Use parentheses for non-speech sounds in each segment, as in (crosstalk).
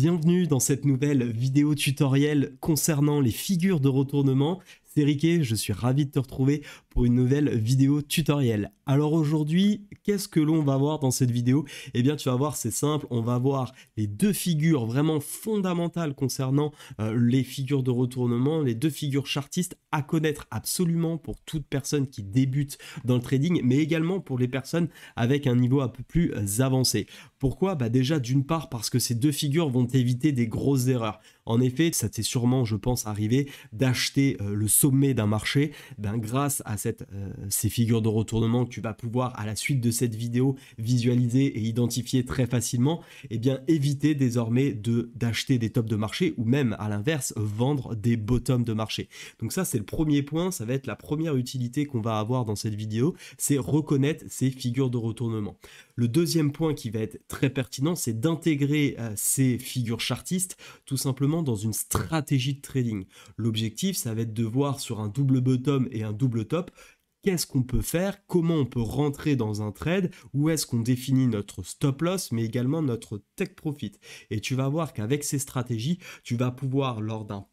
bienvenue dans cette nouvelle vidéo tutoriel concernant les figures de retournement c'est Riquet, je suis ravi de te retrouver pour une nouvelle vidéo tutoriel. Alors aujourd'hui, qu'est-ce que l'on va voir dans cette vidéo Eh bien tu vas voir, c'est simple, on va voir les deux figures vraiment fondamentales concernant euh, les figures de retournement, les deux figures chartistes à connaître absolument pour toute personne qui débute dans le trading, mais également pour les personnes avec un niveau un peu plus euh, avancé. Pourquoi Bah déjà d'une part parce que ces deux figures vont éviter des grosses erreurs. En effet, ça t'est sûrement, je pense, arrivé d'acheter euh, le sommet d'un marché, ben grâce à cette, euh, ces figures de retournement que tu vas pouvoir à la suite de cette vidéo visualiser et identifier très facilement, et eh bien éviter désormais de d'acheter des tops de marché ou même à l'inverse vendre des bottoms de marché. Donc ça c'est le premier point, ça va être la première utilité qu'on va avoir dans cette vidéo, c'est reconnaître ces figures de retournement. Le deuxième point qui va être très pertinent, c'est d'intégrer euh, ces figures chartistes tout simplement dans une stratégie de trading. L'objectif ça va être de voir sur un double bottom et un double top qu'est-ce qu'on peut faire, comment on peut rentrer dans un trade, où est-ce qu'on définit notre stop loss, mais également notre take profit. Et tu vas voir qu'avec ces stratégies, tu vas pouvoir, lors d'un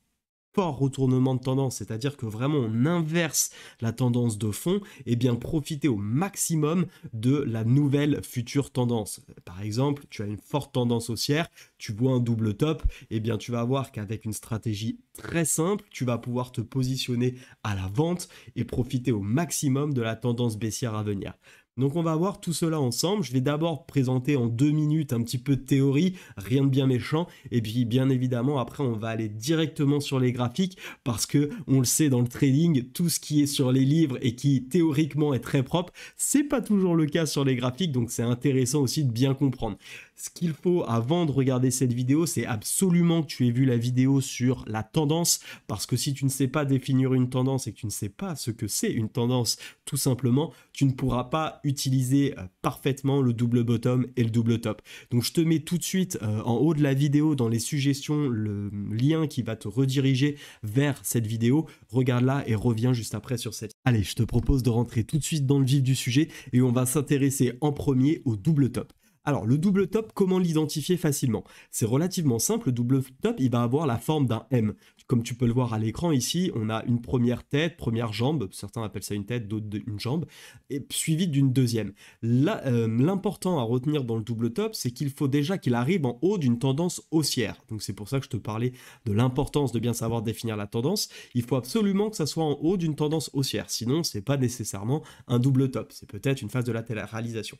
retournement de tendance, c'est-à-dire que vraiment on inverse la tendance de fond, et eh bien profiter au maximum de la nouvelle future tendance. Par exemple, tu as une forte tendance haussière, tu bois un double top, et eh bien tu vas voir qu'avec une stratégie très simple, tu vas pouvoir te positionner à la vente et profiter au maximum de la tendance baissière à venir. Donc on va voir tout cela ensemble. Je vais d'abord présenter en deux minutes un petit peu de théorie, rien de bien méchant. Et puis bien évidemment après on va aller directement sur les graphiques parce que on le sait dans le trading, tout ce qui est sur les livres et qui théoriquement est très propre, c'est pas toujours le cas sur les graphiques. Donc c'est intéressant aussi de bien comprendre ce qu'il faut avant de regarder cette vidéo, c'est absolument que tu aies vu la vidéo sur la tendance, parce que si tu ne sais pas définir une tendance et que tu ne sais pas ce que c'est une tendance, tout simplement, tu ne pourras pas utiliser euh, parfaitement le double bottom et le double top. Donc je te mets tout de suite euh, en haut de la vidéo dans les suggestions le lien qui va te rediriger vers cette vidéo. Regarde-la et reviens juste après sur cette. Allez, je te propose de rentrer tout de suite dans le vif du sujet et on va s'intéresser en premier au double top. Alors, le double top, comment l'identifier facilement C'est relativement simple, le double top, il va avoir la forme d'un M. Comme tu peux le voir à l'écran ici, on a une première tête, première jambe, certains appellent ça une tête, d'autres une jambe, et suivie d'une deuxième. Euh, l'important à retenir dans le double top, c'est qu'il faut déjà qu'il arrive en haut d'une tendance haussière. Donc c'est pour ça que je te parlais de l'importance de bien savoir définir la tendance. Il faut absolument que ça soit en haut d'une tendance haussière, sinon c'est pas nécessairement un double top, c'est peut-être une phase de télé-réalisation.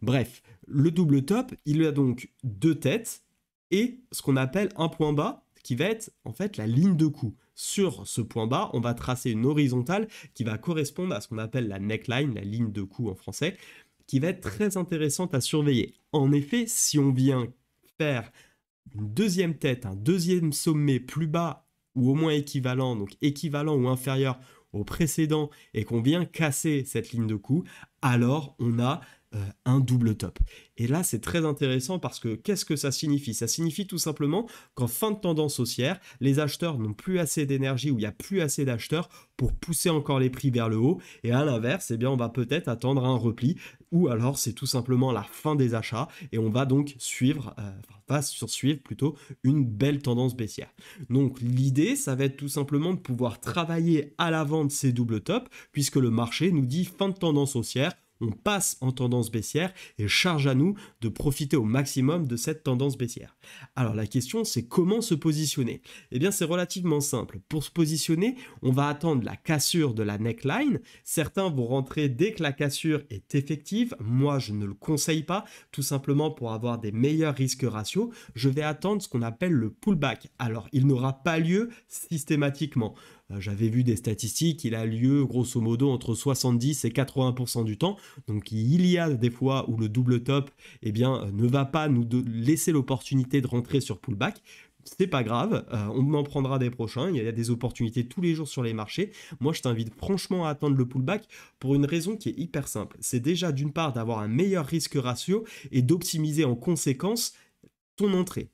Bref, le double top, il a donc deux têtes et ce qu'on appelle un point bas, qui va être en fait la ligne de cou. Sur ce point bas, on va tracer une horizontale qui va correspondre à ce qu'on appelle la neckline, la ligne de cou en français, qui va être très intéressante à surveiller. En effet, si on vient faire une deuxième tête, un deuxième sommet plus bas ou au moins équivalent, donc équivalent ou inférieur au précédent et qu'on vient casser cette ligne de cou, alors on a euh, un double top. Et là, c'est très intéressant parce que qu'est-ce que ça signifie Ça signifie tout simplement qu'en fin de tendance haussière, les acheteurs n'ont plus assez d'énergie ou il n'y a plus assez d'acheteurs pour pousser encore les prix vers le haut. Et à l'inverse, eh bien, on va peut-être attendre un repli ou alors c'est tout simplement la fin des achats et on va donc suivre, euh, enfin, va sursuivre plutôt une belle tendance baissière. Donc l'idée, ça va être tout simplement de pouvoir travailler à la vente ces double tops puisque le marché nous dit fin de tendance haussière, on passe en tendance baissière et charge à nous de profiter au maximum de cette tendance baissière. Alors la question c'est comment se positionner Eh bien c'est relativement simple. Pour se positionner, on va attendre la cassure de la neckline. Certains vont rentrer dès que la cassure est effective. Moi je ne le conseille pas, tout simplement pour avoir des meilleurs risques ratios. Je vais attendre ce qu'on appelle le pullback. Alors il n'aura pas lieu systématiquement. Euh, j'avais vu des statistiques, il a lieu grosso modo entre 70 et 80% du temps. Donc il y a des fois où le double top eh bien, euh, ne va pas nous laisser l'opportunité de rentrer sur pullback c'est pas grave, euh, on en prendra des prochains, il y a des opportunités tous les jours sur les marchés. Moi, je t'invite franchement à attendre le pullback pour une raison qui est hyper simple. C'est déjà d'une part d'avoir un meilleur risque ratio et d'optimiser en conséquence ton entrée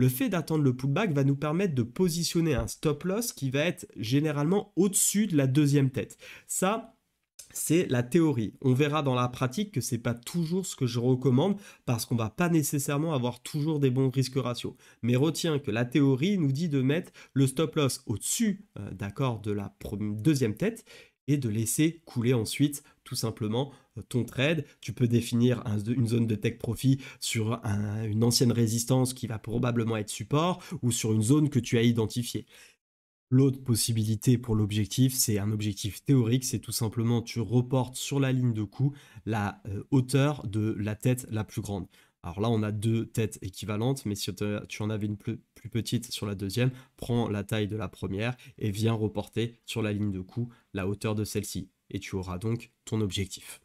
le fait d'attendre le pullback va nous permettre de positionner un stop loss qui va être généralement au-dessus de la deuxième tête. Ça, c'est la théorie. On verra dans la pratique que c'est pas toujours ce que je recommande parce qu'on va pas nécessairement avoir toujours des bons risques ratios. Mais retiens que la théorie nous dit de mettre le stop loss au-dessus, euh, d'accord, de la deuxième tête et de laisser couler ensuite tout simplement ton trade. Tu peux définir une zone de take profit sur une ancienne résistance qui va probablement être support ou sur une zone que tu as identifiée. L'autre possibilité pour l'objectif, c'est un objectif théorique, c'est tout simplement tu reportes sur la ligne de coup la euh, hauteur de la tête la plus grande. Alors là, on a deux têtes équivalentes, mais si tu en avais une plus, plus, petite sur la deuxième, prends la taille de la première et viens reporter sur la ligne de coup la hauteur de celle-ci. Et tu auras donc ton objectif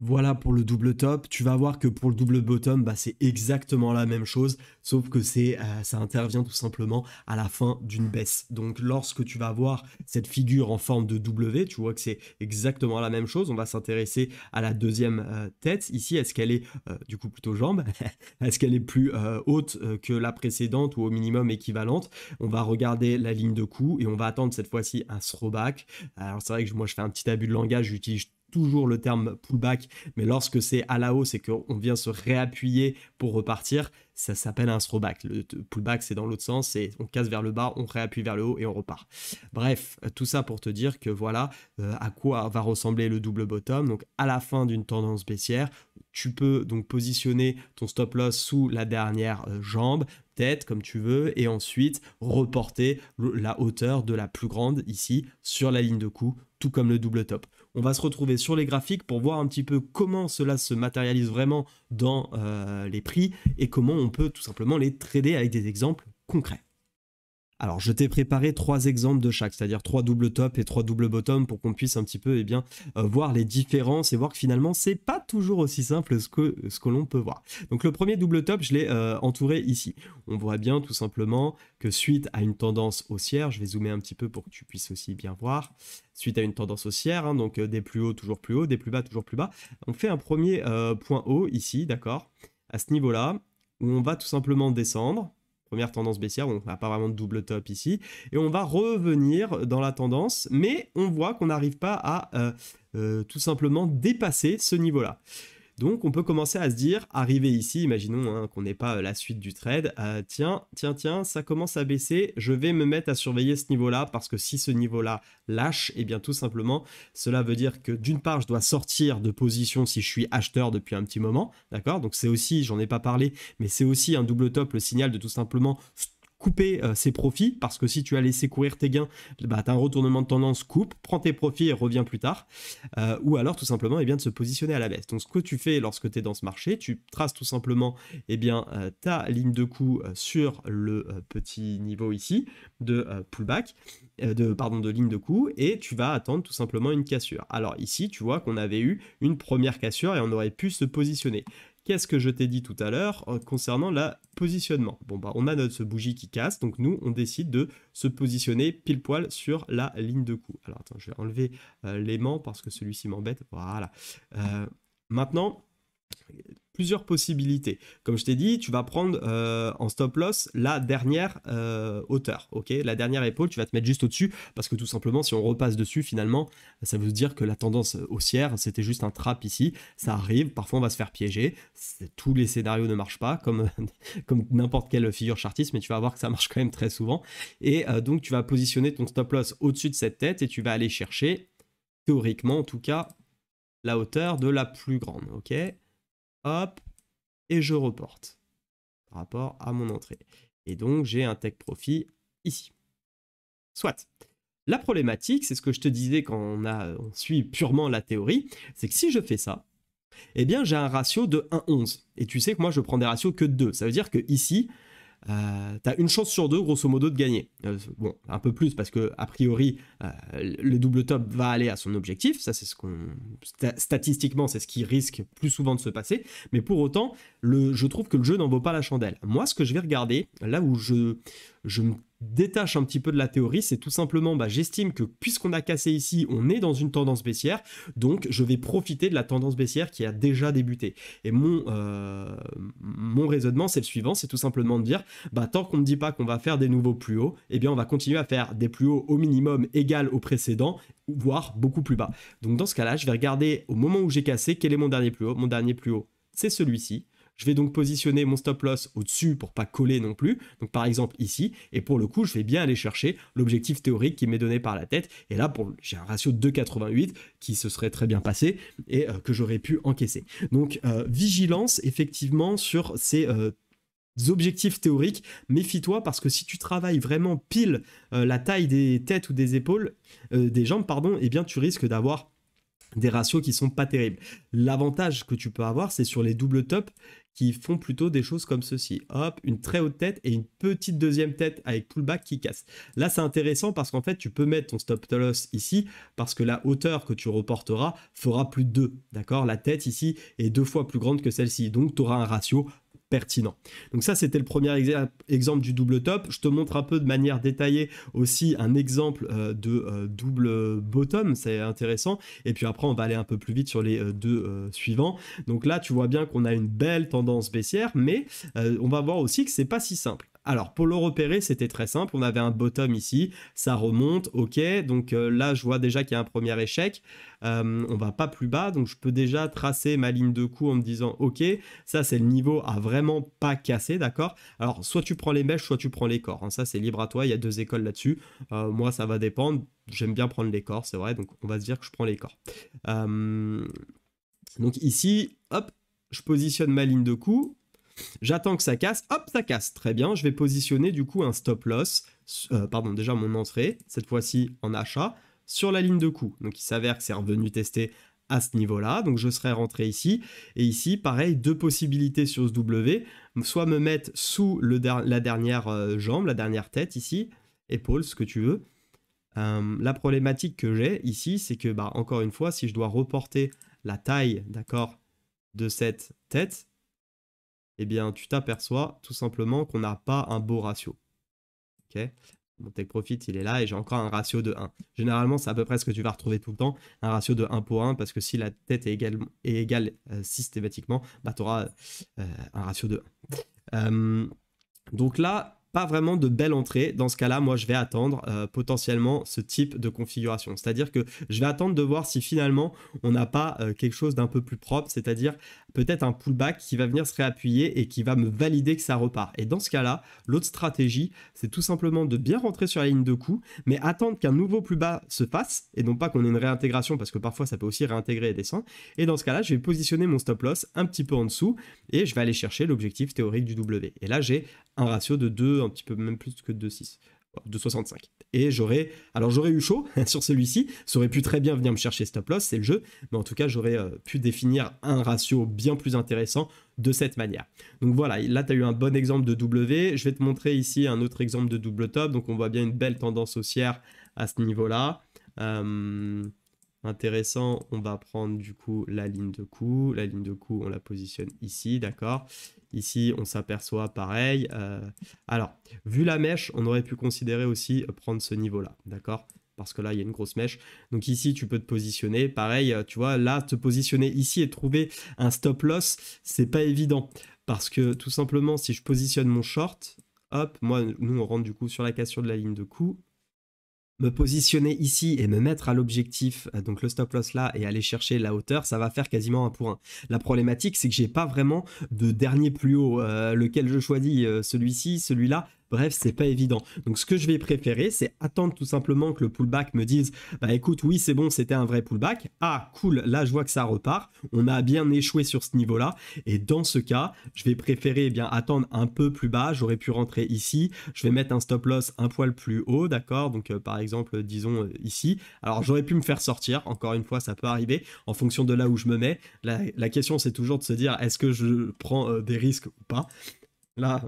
voilà pour le double top. Tu vas voir que pour le double bottom, bah, c'est exactement la même chose, sauf que c'est, euh, ça intervient tout simplement à la fin d'une baisse. Donc lorsque tu vas voir cette figure en forme de W, tu vois que c'est exactement la même chose. On va s'intéresser à la deuxième euh, tête. Ici, est-ce qu'elle est, euh, du coup, plutôt jambe (laughs) Est-ce qu'elle est plus haute que la précédente ou au minimum équivalente On va regarder la ligne de coup et on va attendre cette fois-ci un throwback. Alors c'est vrai que moi, je fais un petit abus de langage, j'utilise toujours le terme pullback, mais lorsque c'est à la hausse et qu'on vient se réappuyer pour repartir, ça s'appelle un throwback. Le pullback, c'est dans l'autre sens, c'est on casse vers le bas, on réappuie vers le haut et on repart. Bref, euh, tout ça pour te dire que voilà euh, à quoi va ressembler le double bottom. Donc à la fin d'une tendance baissière, tu peux donc positionner ton stop loss sous la dernière euh, jambe, tête comme tu veux, et ensuite reporter la hauteur de la plus grande ici sur la ligne de coup, tout comme le double top. On va se retrouver sur les graphiques pour voir un petit peu comment cela se matérialise vraiment dans euh, les prix et comment on peut tout simplement les trader avec des exemples concrets. Alors, je t'ai préparé trois exemples de chaque, c'est-à-dire trois double top et trois double bottom pour qu'on puisse un petit peu eh bien, euh, voir les différences et voir que finalement, c'est pas toujours aussi simple ce que, ce que l'on peut voir. Donc, le premier double top, je l'ai euh, entouré ici. On voit bien tout simplement que suite à une tendance haussière, je vais zoomer un petit peu pour que tu puisses aussi bien voir, suite à une tendance haussière, hein, donc euh, des plus hauts toujours plus hauts, des plus bas toujours plus bas, on fait un premier point haut ici, d'accord, à ce niveau-là, où on va tout simplement descendre première tendance baissière, on n'a pas vraiment de double top ici, et on va revenir dans la tendance, mais on voit qu'on n'arrive pas à euh, euh, tout simplement dépasser ce niveau-là. Donc on peut commencer à se dire, arrivé ici, imaginons hein, qu'on n'ait pas euh, la suite du trade, euh, tiens, tiens, tiens, ça commence à baisser, je vais me mettre à surveiller ce niveau-là, parce que si ce niveau-là lâche, et eh bien tout simplement, cela veut dire que d'une part, je dois sortir de position si je suis acheteur depuis un petit moment, d'accord Donc c'est aussi, j'en ai pas parlé, mais c'est aussi un double top, le signal de tout simplement couper ses euh, profits, parce que si tu as laissé courir tes gains, bah, tu as un retournement de tendance, coupe, prends tes profits et reviens plus tard. Euh, ou alors tout simplement eh bien, de se positionner à la baisse. Donc ce que tu fais lorsque tu es dans ce marché, tu traces tout simplement eh bien, euh, ta ligne de coût sur le petit niveau ici de pullback, de, pardon, de ligne de coût, et tu vas attendre tout simplement une cassure. Alors ici, tu vois qu'on avait eu une première cassure et on aurait pu se positionner. Qu'est-ce que je t'ai dit tout à l'heure euh, concernant la positionnement Bon bah on a notre bougie qui casse, donc nous on décide de se positionner pile poil sur la ligne de coup. Alors attends, je vais enlever euh, l'aimant parce que celui-ci m'embête. Voilà. Euh, maintenant, plusieurs possibilités. Comme je t'ai dit, tu vas prendre euh, en stop loss la dernière euh, hauteur, ok La dernière épaule, tu vas te mettre juste au-dessus, parce que tout simplement, si on repasse dessus, finalement, ça veut dire que la tendance haussière, c'était juste un trap ici, ça arrive, parfois on va se faire piéger, tous les scénarios ne marchent pas, comme, (laughs) comme n'importe quelle figure chartiste, mais tu vas voir que ça marche quand même très souvent. Et euh, donc, tu vas positionner ton stop loss au-dessus de cette tête, et tu vas aller chercher, théoriquement en tout cas, la hauteur de la plus grande, ok hop, et je reporte par rapport à mon entrée. Et donc, j'ai un tech profit ici. Soit. La problématique, c'est ce que je te disais quand on, a, suit purement la théorie, c'est que si je fais ça, eh bien j'ai un ratio de 1,11. Et tu sais que moi je prends des ratios que de 2. Ça veut dire que ici, euh, t'as une chance sur deux, grosso modo, de gagner. Euh, bon, un peu plus parce que, a priori, euh, le double top va aller à son objectif. Ça, c'est ce qu'on. Statistiquement, c'est ce qui risque plus souvent de se passer. Mais pour autant, je trouve que le jeu n'en vaut pas la chandelle. Moi, ce que je vais regarder, là où je, je me détache un petit peu de la théorie, c'est tout simplement, bah, j'estime que puisqu'on a cassé ici, on est dans une tendance baissière, donc je vais profiter de la tendance baissière qui a déjà débuté. Et euh, mon, raisonnement, c'est le suivant, c'est tout simplement de dire, bah, tant qu'on ne dit pas qu'on va faire des nouveaux plus hauts, eh bien on va continuer à faire des plus hauts au minimum égal au précédent, voire beaucoup plus bas. Donc dans ce cas-là, je vais regarder au moment où j'ai cassé, quel est mon dernier plus haut Mon dernier plus haut, c'est celui-ci. Je vais donc positionner mon stop loss au-dessus pour pas coller non plus. Donc par exemple ici, et pour le coup, je vais bien aller chercher l'objectif théorique qui m'est donné par la tête. Et là, j'ai un ratio de 2,88 qui se serait très bien passé et euh, que j'aurais pu encaisser. Donc euh, vigilance effectivement sur ces euh, objectifs théoriques, méfie-toi parce que si tu travailles vraiment pile la taille des têtes ou des épaules, des jambes, pardon, et eh bien tu risques d'avoir des ratios qui sont pas terribles. L'avantage que tu peux avoir, c'est sur les doubles tops qui font plutôt des choses comme ceci. Hop, une très haute tête et une petite deuxième tête avec pullback qui casse. Là, c'est intéressant parce qu'en fait, tu peux mettre ton stop loss ici parce que la hauteur que tu reporteras fera plus de 2. D'accord La tête ici est deux fois plus grande que celle-ci. Donc, tu auras un ratio pertinent. Donc ça, c'était le premier exemple du double top. Je te montre un peu de manière détaillée aussi un exemple euh, de euh, double bottom, c'est intéressant. Et puis après, on va aller un peu plus vite sur les euh, deux suivants. Donc là, tu vois bien qu'on a une belle tendance baissière, mais on va voir aussi que c'est pas si simple. Alors pour le repérer, c'était très simple, on avait un bottom ici, ça remonte, ok, donc euh, là je vois déjà qu'il y a un premier échec, on euh, on va pas plus bas, donc je peux déjà tracer ma ligne de coup en me disant ok, ça c'est le niveau à vraiment pas casser, d'accord Alors soit tu prends les mèches, soit tu prends les corps, hein. ça c'est libre à toi, il y a deux écoles là-dessus, euh, moi ça va dépendre, j'aime bien prendre les corps, c'est vrai, donc on va se dire que je prends les corps. donc ici, hop, je positionne ma ligne de coup, J'attends que ça casse. Hop, ça casse. Très bien. Je vais positionner du coup un stop loss. Euh, pardon, déjà mon entrée, cette fois-ci en achat, sur la ligne de coup. Donc il s'avère que c'est revenu tester à ce niveau-là. Donc je serais rentré ici. Et ici, pareil, deux possibilités sur ce W. Soit me mettre sous la dernière euh, jambe, la dernière tête ici, épaule, ce que tu veux. Euh, la problématique que j'ai ici, c'est que, bah, encore une fois, si je dois reporter la taille, d'accord, de cette tête, eh bien, tu t'aperçois tout simplement qu'on n'a pas un beau ratio. ok Mon take profit, il est là et j'ai encore un ratio de 1. Généralement, c'est à peu près ce que tu vas retrouver tout le temps, un ratio de 1 pour 1, parce que si la tête est égale, est égale euh, systématiquement, bah, tu auras euh, un ratio de 1. Euh, donc là, pas vraiment de belle entrée. Dans ce cas-là, moi, je vais attendre euh, potentiellement ce type de configuration. C'est-à-dire que je vais attendre de voir si finalement on n'a pas euh, quelque chose d'un peu plus propre, c'est-à-dire peut-être un pullback qui va venir se réappuyer et qui va me valider que ça repart. Et dans ce cas-là, l'autre stratégie, c'est tout simplement de bien rentrer sur la ligne de coup, mais attendre qu'un nouveau plus bas se passe et non pas qu'on ait une réintégration parce que parfois ça peut aussi réintégrer et descendre. Et dans ce cas-là, je vais positionner mon stop loss un petit peu en dessous et je vais aller chercher l'objectif théorique du W. Et là, j'ai un ratio de 2, un petit peu même plus que 2-6 de 65. Et j'aurais, alors j'aurais eu chaud (laughs) sur celui-ci, ça aurait pu très bien venir me chercher stop loss, c'est le jeu, mais en tout cas j'aurais euh, pu définir un ratio bien plus intéressant de cette manière. Donc voilà, là tu as eu un bon exemple de W, je vais te montrer ici un autre exemple de double top, donc on voit bien une belle tendance haussière à ce niveau-là. Euh, intéressant, on va prendre du coup la ligne de coup. La ligne de coup, on la positionne ici, d'accord Ici, on s'aperçoit pareil. Euh, alors, vu la mèche, on aurait pu considérer aussi euh, prendre ce niveau-là, d'accord parce que là, il y a une grosse mèche. Donc ici, tu peux te positionner. Pareil, euh, tu vois, là, te positionner ici et trouver un stop loss, c'est pas évident. Parce que tout simplement, si je positionne mon short, hop, moi, nous, on rentre du coup sur la cassure de la ligne de coup me positionner ici et me mettre à l'objectif, euh, donc le stop loss là, et aller chercher la hauteur, ça va faire quasiment un pour un. La problématique, c'est que j'ai pas vraiment de dernier plus haut, euh, lequel je choisis, euh, celui-ci, celui-là. Bref, c'est pas évident. Donc ce que je vais préférer, c'est attendre tout simplement que le pullback me dise bah écoute, oui, c'est bon, c'était un vrai pullback. Ah, cool, là je vois que ça repart. On a bien échoué sur ce niveau-là et dans ce cas, je vais préférer eh bien attendre un peu plus bas, j'aurais pu rentrer ici, je vais mettre un stop loss un poil plus haut, d'accord Donc euh, par exemple, disons euh, ici. Alors j'aurais pu me faire sortir, encore une fois, ça peut arriver en fonction de là où je me mets. La, question c'est toujours de se dire est-ce que je prends euh, des risques ou pas. Là,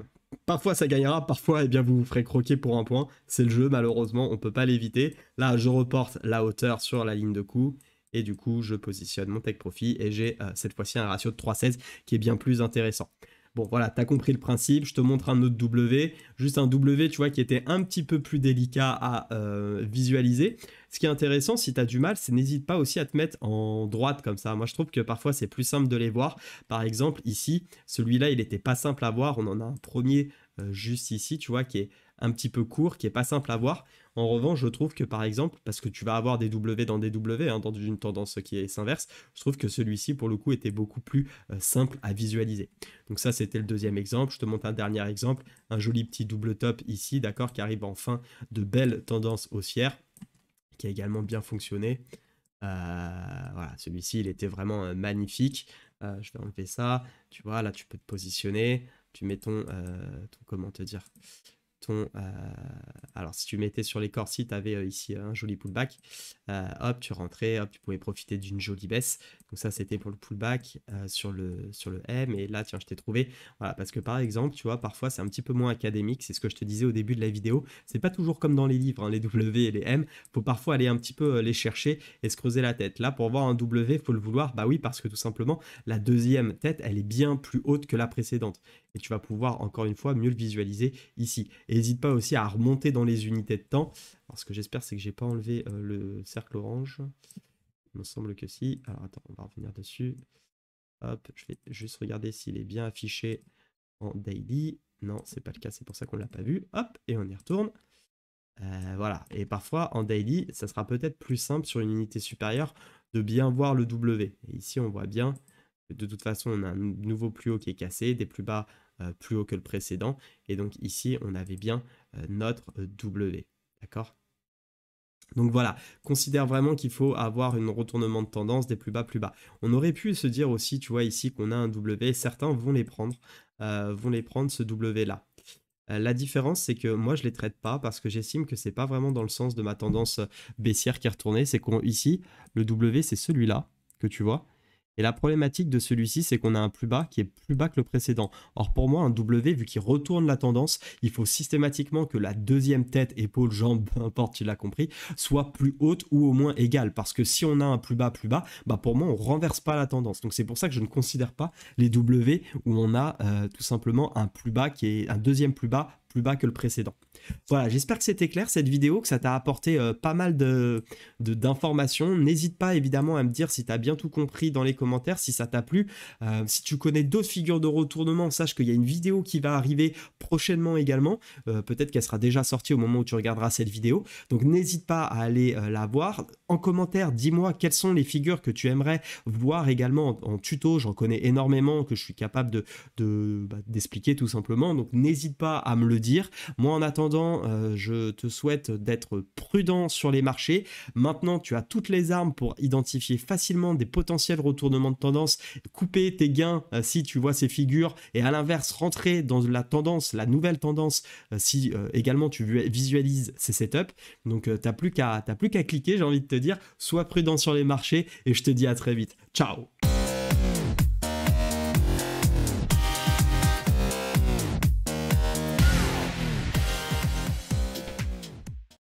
Parfois ça gagnera, parfois eh bien, vous vous ferez croquer pour un point. C'est le jeu, malheureusement, on ne peut pas l'éviter. Là, je reporte la hauteur sur la ligne de coup. Et du coup, je positionne mon tech profit et j'ai euh, cette fois-ci un ratio de 3,16 qui est bien plus intéressant. Bon, voilà, t'as compris le principe. Je te montre un autre W. Juste un W, tu vois, qui était un petit peu plus délicat à euh, visualiser. Ce qui est intéressant, si tu as du mal, c'est n'hésite pas aussi à te mettre en droite comme ça. Moi, je trouve que parfois, c'est plus simple de les voir. Par exemple, ici, celui-là, il n'était pas simple à voir. On en a un premier euh, juste ici, tu vois, qui est un petit peu court, qui est pas simple à voir. En revanche, je trouve que par exemple, parce que tu vas avoir des W dans des W, hein, dans une tendance qui s'inverse, je trouve que celui-ci, pour le coup, était beaucoup plus euh, simple à visualiser. Donc ça, c'était le deuxième exemple. Je te montre un dernier exemple, un joli petit double top ici, d'accord, qui arrive enfin de belles tendances haussières qui a également bien fonctionné. Euh, voilà, celui-ci, il était vraiment euh, magnifique. Euh, je vais enlever ça. Tu vois, là, tu peux te positionner. Tu mets ton, comment te dire euh, alors, si tu mettais sur les si tu avais euh, ici un joli pullback. Euh, hop, tu rentrais, hop, tu pouvais profiter d'une jolie baisse. Donc, ça, c'était pour le pullback sur, le, sur le M. Et là, tiens, je t'ai trouvé. Voilà, parce que par exemple, tu vois, parfois, c'est un petit peu moins académique. C'est ce que je te disais au début de la vidéo. C'est pas toujours comme dans les livres, hein, les W et les M. Faut parfois aller un petit peu les chercher et se creuser la tête. Là, pour voir un W, faut le vouloir. Bah oui, parce que tout simplement, la deuxième tête, elle est bien plus haute que la précédente. Et tu vas pouvoir, encore une fois, mieux le visualiser ici. Et n'hésite pas aussi à remonter dans les unités de temps. Alors, ce que j'espère, c'est que j'ai pas enlevé euh, le cercle orange. Il me semble que si. Alors, attends, on va revenir dessus. Hop, je vais juste regarder s'il est bien affiché en daily. Non, c'est pas le cas, c'est pour ça qu'on l'a pas vu. Hop, et on y retourne. Euh, voilà, et parfois en daily, ça sera peut-être plus simple sur une unité supérieure de bien voir le W. Et ici, on voit bien de toute façon, on a un nouveau plus haut qui est cassé, des plus bas euh, plus haut que le précédent. Et donc ici, on avait bien euh, notre euh, W. D'accord donc voilà, considère vraiment qu'il faut avoir un retournement de tendance des plus bas plus bas. On aurait pu se dire aussi, tu vois ici qu'on a un W, certains vont les prendre, vont les prendre ce W là. la différence, c'est que moi, je ne les traite pas parce que j'estime que ce n'est pas vraiment dans le sens de ma tendance baissière qui est retournée. C'est qu'ici, le W, c'est celui-là que tu vois. Et la problématique de celui-ci, c'est qu'on a un plus bas qui est plus bas que le précédent. Or, pour moi, un W, vu qu'il retourne la tendance, il faut systématiquement que la deuxième tête, épaule, jambe, (laughs) peu importe, tu l'as compris, soit plus haute ou au moins égale. Parce que si on a un plus bas, plus bas, bah pour moi, on renverse pas la tendance. Donc, c'est pour ça que je ne considère pas les W où on a euh, tout simplement un plus bas qui est un deuxième plus bas, plus bas que le précédent. Voilà, j'espère que c'était clair cette vidéo, que ça t'a apporté euh, pas mal d'informations. De, d'informations, N'hésite pas évidemment à me dire si t'as bien tout compris dans les commentaires, si ça t'a plu. Euh, si tu connais d'autres figures de retournement, sache qu'il y a une vidéo qui va arriver prochainement également. Euh, peut-être qu'elle sera déjà sortie au moment où tu regarderas cette vidéo. Donc n'hésite pas à aller la voir. En commentaire, dis-moi quelles sont les figures que tu aimerais voir également en, tuto. J'en connais énormément que je suis capable d'expliquer de, de bah, tout simplement. Donc n'hésite pas à me le dire. Moi en attendant, euh, je te souhaite d'être prudent sur les marchés. Maintenant, tu as toutes les armes pour identifier facilement des potentiels retournements de tendance, couper tes gains euh, si tu vois ces figures, et à l'inverse, rentrer dans la tendance, la nouvelle tendance, euh, si également tu visualises ces setups. Donc, tu n'as plus qu'à cliquer, j'ai envie de te dire, sois prudent sur les marchés, et je te dis à très vite. Ciao